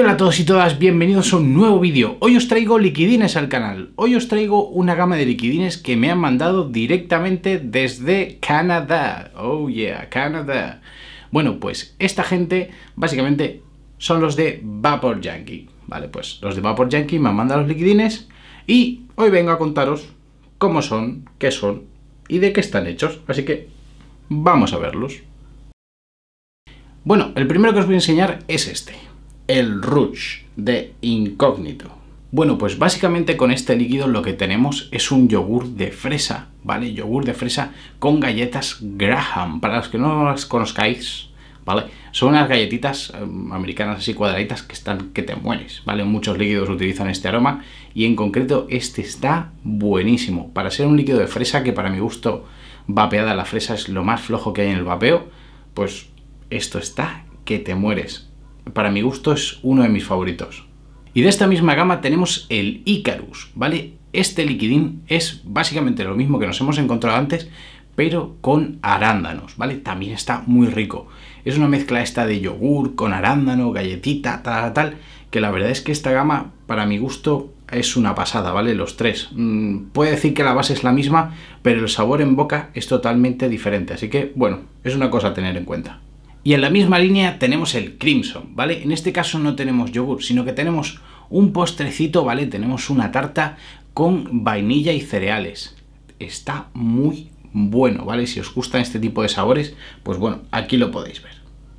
hola a todos y todas, bienvenidos a un nuevo vídeo. Hoy os traigo liquidines al canal. Hoy os traigo una gama de liquidines que me han mandado directamente desde Canadá. Oh yeah, Canadá. Bueno, pues esta gente básicamente son los de Vapor Yankee. Vale, pues los de Vapor Yankee me han mandado los liquidines y hoy vengo a contaros cómo son, qué son y de qué están hechos. Así que vamos a verlos. Bueno, el primero que os voy a enseñar es este el Rouge de Incógnito. Bueno, pues básicamente con este líquido lo que tenemos es un yogur de fresa, ¿vale? Yogur de fresa con galletas Graham. Para los que no las conozcáis, ¿vale? Son unas galletitas em, americanas así cuadraditas que están que te mueres, ¿vale? Muchos líquidos utilizan este aroma y en concreto este está buenísimo. Para ser un líquido de fresa, que para mi gusto vapeada la fresa es lo más flojo que hay en el vapeo, pues esto está que te mueres para mi gusto es uno de mis favoritos. Y de esta misma gama tenemos el Icarus, ¿vale? Este liquidín es básicamente lo mismo que nos hemos encontrado antes, pero con arándanos, ¿vale? También está muy rico. Es una mezcla esta de yogur con arándano, galletita, tal, tal, que la verdad es que esta gama, para mi gusto, es una pasada, ¿vale? Los tres. Mm, puede decir que la base es la misma, pero el sabor en boca es totalmente diferente. Así que, bueno, es una cosa a tener en cuenta. Y en la misma línea tenemos el crimson, ¿vale? En este caso no tenemos yogur, sino que tenemos un postrecito, ¿vale? Tenemos una tarta con vainilla y cereales. Está muy bueno, ¿vale? Si os gustan este tipo de sabores, pues bueno, aquí lo podéis ver.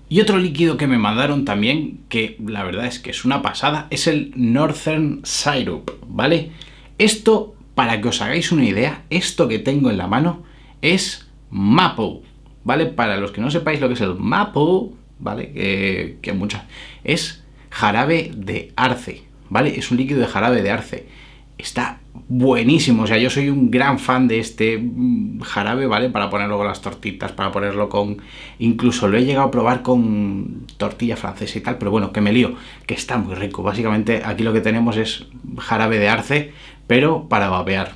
Y otro líquido que me mandaron también, que la verdad es que es una pasada, es el Northern Syrup, ¿vale? Esto, para que os hagáis una idea, esto que tengo en la mano es Maple, ¿vale? Para los que no sepáis lo que es el mapo, ¿vale? que muchas... Es jarabe de arce, ¿vale? Es un líquido de jarabe de arce. Está buenísimo, o sea, yo soy un gran fan de este mm, jarabe, ¿vale? Para ponerlo con las tortitas, para ponerlo con... Incluso lo he llegado a probar con tortilla francesa y tal, pero bueno, que me lío, que está muy rico. Básicamente aquí lo que tenemos es jarabe de arce, pero para babear.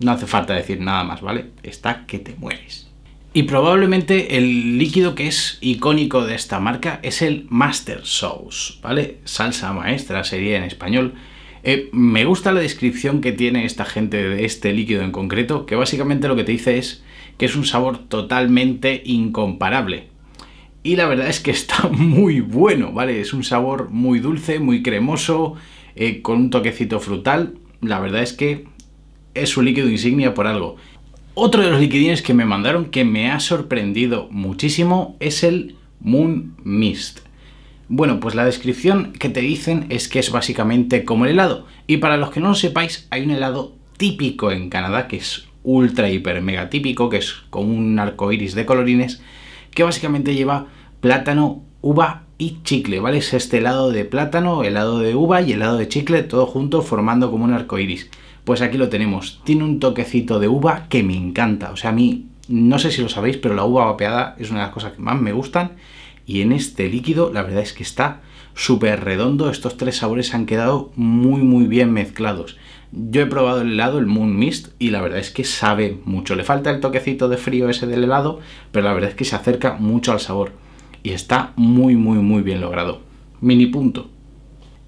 No hace falta decir nada más, ¿vale? Está que te mueres. Y probablemente el líquido que es icónico de esta marca es el Master Sauce, ¿vale? Salsa maestra sería en español. Eh, me gusta la descripción que tiene esta gente de este líquido en concreto, que básicamente lo que te dice es que es un sabor totalmente incomparable. Y la verdad es que está muy bueno, ¿vale? Es un sabor muy dulce, muy cremoso, eh, con un toquecito frutal. La verdad es que es un líquido insignia por algo. Otro de los liquidines que me mandaron que me ha sorprendido muchísimo es el Moon Mist. Bueno, pues la descripción que te dicen es que es básicamente como el helado. Y para los que no lo sepáis, hay un helado típico en Canadá que es ultra hiper mega típico, que es como un arco iris de colorines, que básicamente lleva plátano, uva y chicle, ¿vale? Es este helado de plátano, helado de uva y helado de chicle, todo junto formando como un arco iris. Pues aquí lo tenemos. Tiene un toquecito de uva que me encanta. O sea, a mí, no sé si lo sabéis, pero la uva vapeada es una de las cosas que más me gustan. Y en este líquido, la verdad es que está súper redondo. Estos tres sabores han quedado muy, muy bien mezclados. Yo he probado el helado, el Moon Mist, y la verdad es que sabe mucho. Le falta el toquecito de frío ese del helado, pero la verdad es que se acerca mucho al sabor. Y está muy, muy, muy bien logrado. Mini punto.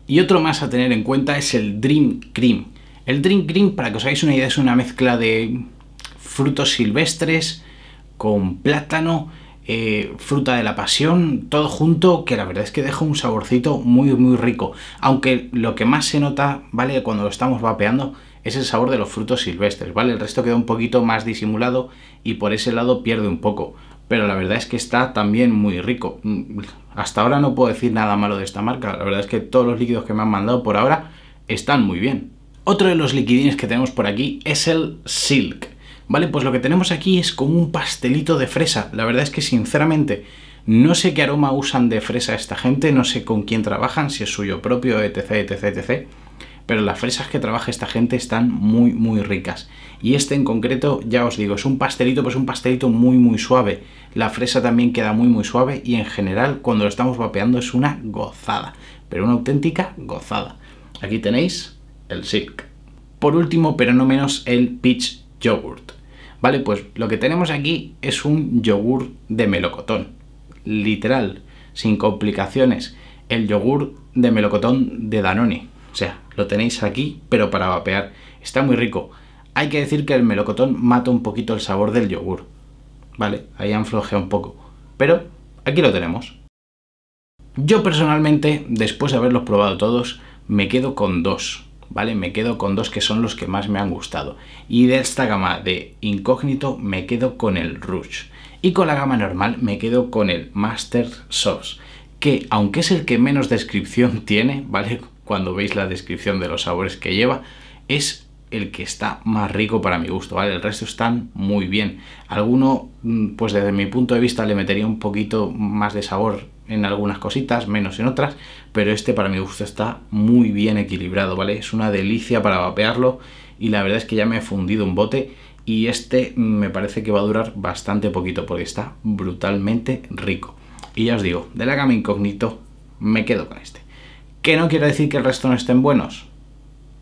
Y otro más a tener en cuenta es el Dream Cream. El drink green, para que os hagáis una idea, es una mezcla de frutos silvestres con plátano, eh, fruta de la pasión, todo junto, que la verdad es que deja un saborcito muy, muy rico. Aunque lo que más se nota, ¿vale? Cuando lo estamos vapeando, es el sabor de los frutos silvestres, ¿vale? El resto queda un poquito más disimulado y por ese lado pierde un poco. Pero la verdad es que está también muy rico. Mm, hasta ahora no puedo decir nada malo de esta marca. La verdad es que todos los líquidos que me han mandado por ahora están muy bien. Otro de los liquidines que tenemos por aquí es el Silk. Vale, pues lo que tenemos aquí es como un pastelito de fresa. La verdad es que sinceramente no sé qué aroma usan de fresa esta gente, no sé con quién trabajan, si es suyo propio, etc, etc, etc. Pero las fresas que trabaja esta gente están muy, muy ricas. Y este en concreto, ya os digo, es un pastelito, pues un pastelito muy, muy suave. La fresa también queda muy, muy suave y en general cuando lo estamos vapeando es una gozada. Pero una auténtica gozada. Aquí tenéis el silk. Por último, pero no menos, el peach yogurt. Vale, pues lo que tenemos aquí es un yogur de melocotón. Literal, sin complicaciones. El yogur de melocotón de Danone. O sea, lo tenéis aquí, pero para vapear. Está muy rico. Hay que decir que el melocotón mata un poquito el sabor del yogur. Vale, ahí han flojeado un poco. Pero aquí lo tenemos. Yo personalmente, después de haberlos probado todos, me quedo con dos. ¿vale? Me quedo con dos que son los que más me han gustado. Y de esta gama de incógnito me quedo con el Rush. Y con la gama normal me quedo con el Master sauce que aunque es el que menos descripción tiene, ¿vale? Cuando veis la descripción de los sabores que lleva, es el que está más rico para mi gusto, ¿vale? El resto están muy bien. Alguno, mm, pues desde mi punto de vista, le metería un poquito más de sabor en algunas cositas, menos en otras, pero este para mi gusto está muy bien equilibrado, ¿vale? Es una delicia para vapearlo y la verdad es que ya me he fundido un bote y este me parece que va a durar bastante poquito porque está brutalmente rico. Y ya os digo, de la gama incógnito me quedo con este. Que no quiere decir que el resto no estén buenos.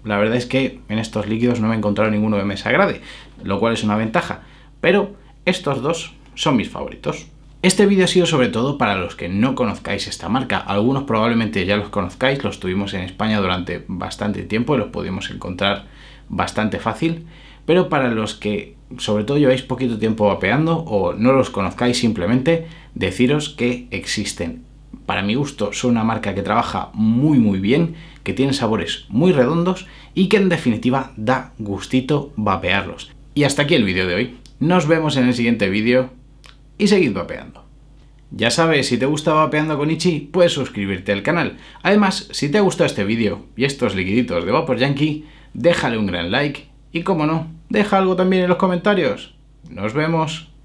La verdad es que en estos líquidos no me he encontrado ninguno que me desagrade, lo cual es una ventaja. Pero estos dos son mis favoritos. Este vídeo ha sido sobre todo para los que no conozcáis esta marca. Algunos probablemente ya los conozcáis, los tuvimos en España durante bastante tiempo y los pudimos encontrar bastante fácil. Pero para los que sobre todo lleváis poquito tiempo vapeando o no los conozcáis simplemente, deciros que existen. Para mi gusto son una marca que trabaja muy muy bien, que tiene sabores muy redondos y que en definitiva da gustito vapearlos. Y hasta aquí el vídeo de hoy. Nos vemos en el siguiente vídeo y seguid vapeando. Ya sabes, si te gusta Vapeando con Ichi, puedes suscribirte al canal. Además, si te gustó este vídeo y estos liquiditos de Vapor Yankee, déjale un gran like y, como no, deja algo también en los comentarios. ¡Nos vemos!